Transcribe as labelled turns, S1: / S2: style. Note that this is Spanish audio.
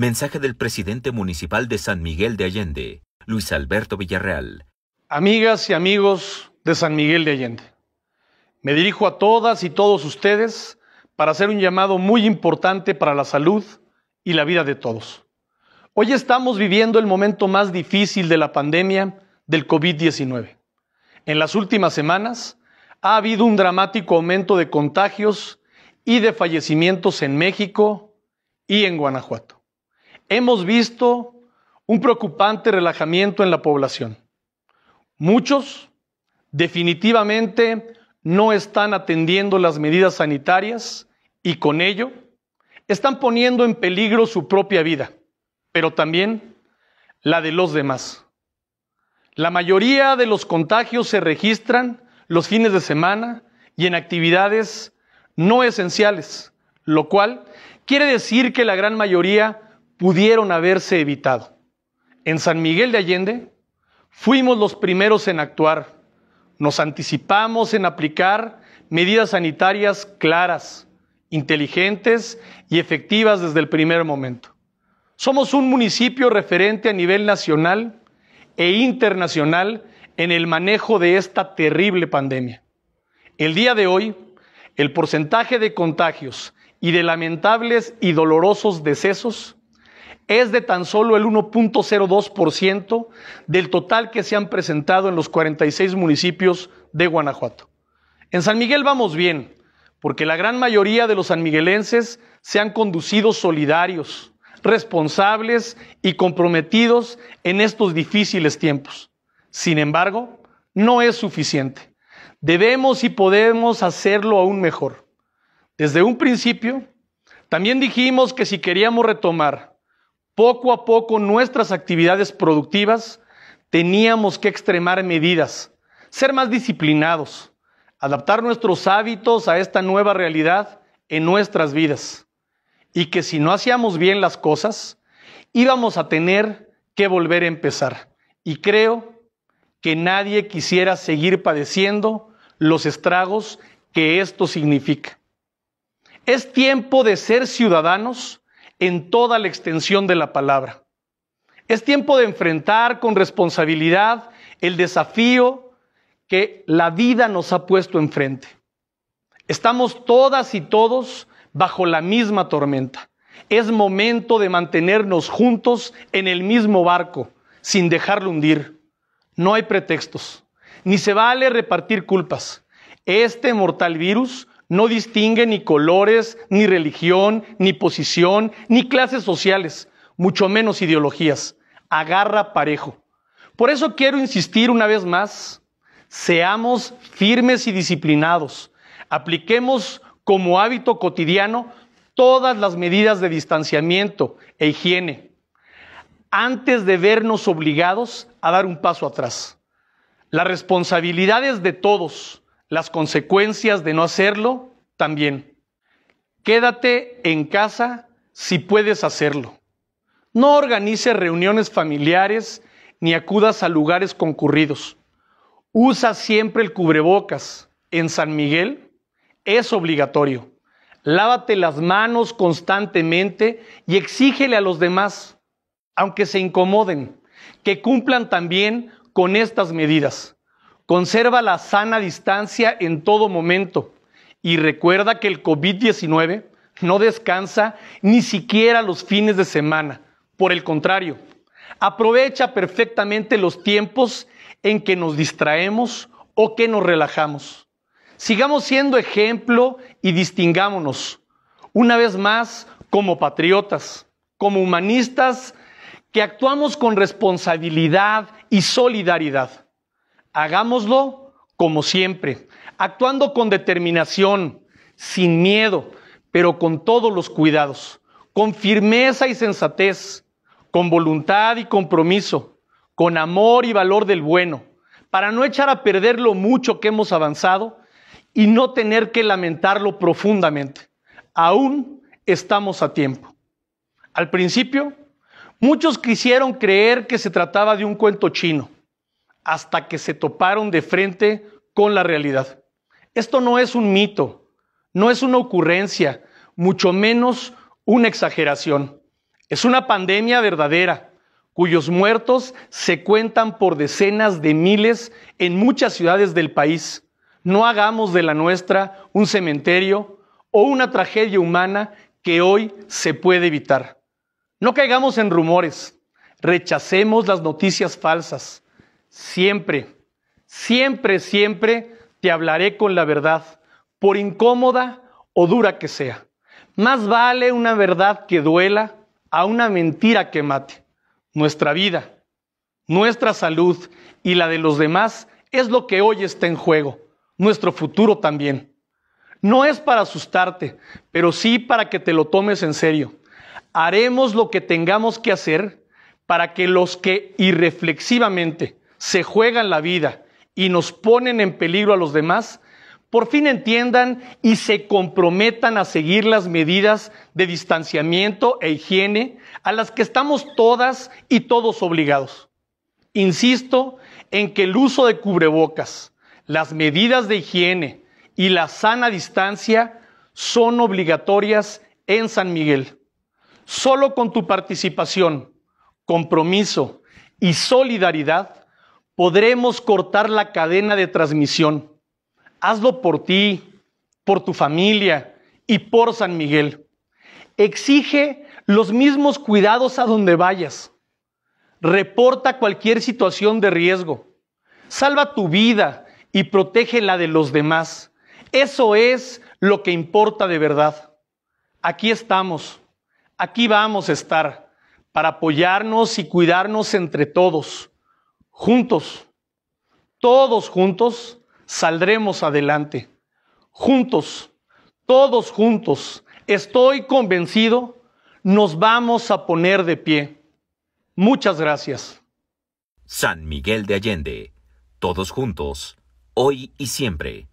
S1: Mensaje del presidente municipal de San Miguel de Allende, Luis Alberto Villarreal. Amigas y amigos de San Miguel de Allende, me dirijo a todas y todos ustedes para hacer un llamado muy importante para la salud y la vida de todos. Hoy estamos viviendo el momento más difícil de la pandemia del COVID-19. En las últimas semanas ha habido un dramático aumento de contagios y de fallecimientos en México y en Guanajuato hemos visto un preocupante relajamiento en la población. Muchos definitivamente no están atendiendo las medidas sanitarias y con ello están poniendo en peligro su propia vida, pero también la de los demás. La mayoría de los contagios se registran los fines de semana y en actividades no esenciales, lo cual quiere decir que la gran mayoría pudieron haberse evitado. En San Miguel de Allende fuimos los primeros en actuar. Nos anticipamos en aplicar medidas sanitarias claras, inteligentes y efectivas desde el primer momento. Somos un municipio referente a nivel nacional e internacional en el manejo de esta terrible pandemia. El día de hoy, el porcentaje de contagios y de lamentables y dolorosos decesos es de tan solo el 1.02% del total que se han presentado en los 46 municipios de Guanajuato. En San Miguel vamos bien, porque la gran mayoría de los sanmiguelenses se han conducido solidarios, responsables y comprometidos en estos difíciles tiempos. Sin embargo, no es suficiente. Debemos y podemos hacerlo aún mejor. Desde un principio, también dijimos que si queríamos retomar poco a poco nuestras actividades productivas teníamos que extremar medidas, ser más disciplinados, adaptar nuestros hábitos a esta nueva realidad en nuestras vidas. Y que si no hacíamos bien las cosas, íbamos a tener que volver a empezar. Y creo que nadie quisiera seguir padeciendo los estragos que esto significa. Es tiempo de ser ciudadanos en toda la extensión de la palabra. Es tiempo de enfrentar con responsabilidad el desafío que la vida nos ha puesto enfrente. Estamos todas y todos bajo la misma tormenta. Es momento de mantenernos juntos en el mismo barco, sin dejarlo hundir. No hay pretextos, ni se vale repartir culpas. Este mortal virus no distingue ni colores, ni religión, ni posición, ni clases sociales, mucho menos ideologías. Agarra parejo. Por eso quiero insistir una vez más, seamos firmes y disciplinados. Apliquemos como hábito cotidiano todas las medidas de distanciamiento e higiene antes de vernos obligados a dar un paso atrás. La responsabilidad es de todos las consecuencias de no hacerlo también. Quédate en casa si puedes hacerlo. No organices reuniones familiares ni acudas a lugares concurridos. Usa siempre el cubrebocas. En San Miguel es obligatorio. Lávate las manos constantemente y exígele a los demás, aunque se incomoden, que cumplan también con estas medidas. Conserva la sana distancia en todo momento y recuerda que el COVID-19 no descansa ni siquiera los fines de semana. Por el contrario, aprovecha perfectamente los tiempos en que nos distraemos o que nos relajamos. Sigamos siendo ejemplo y distingámonos, una vez más, como patriotas, como humanistas, que actuamos con responsabilidad y solidaridad hagámoslo como siempre, actuando con determinación, sin miedo, pero con todos los cuidados, con firmeza y sensatez, con voluntad y compromiso, con amor y valor del bueno, para no echar a perder lo mucho que hemos avanzado y no tener que lamentarlo profundamente. Aún estamos a tiempo. Al principio, muchos quisieron creer que se trataba de un cuento chino hasta que se toparon de frente con la realidad. Esto no es un mito, no es una ocurrencia, mucho menos una exageración. Es una pandemia verdadera, cuyos muertos se cuentan por decenas de miles en muchas ciudades del país. No hagamos de la nuestra un cementerio o una tragedia humana que hoy se puede evitar. No caigamos en rumores, rechacemos las noticias falsas, Siempre, siempre, siempre te hablaré con la verdad, por incómoda o dura que sea. Más vale una verdad que duela a una mentira que mate. Nuestra vida, nuestra salud y la de los demás es lo que hoy está en juego, nuestro futuro también. No es para asustarte, pero sí para que te lo tomes en serio. Haremos lo que tengamos que hacer para que los que irreflexivamente se juegan la vida y nos ponen en peligro a los demás, por fin entiendan y se comprometan a seguir las medidas de distanciamiento e higiene a las que estamos todas y todos obligados. Insisto en que el uso de cubrebocas, las medidas de higiene y la sana distancia son obligatorias en San Miguel. Solo con tu participación, compromiso y solidaridad podremos cortar la cadena de transmisión. Hazlo por ti, por tu familia y por San Miguel. Exige los mismos cuidados a donde vayas. Reporta cualquier situación de riesgo. Salva tu vida y protege la de los demás. Eso es lo que importa de verdad. Aquí estamos, aquí vamos a estar para apoyarnos y cuidarnos entre todos Juntos, todos juntos saldremos adelante. Juntos, todos juntos, estoy convencido, nos vamos a poner de pie. Muchas gracias. San Miguel de Allende, todos juntos, hoy y siempre.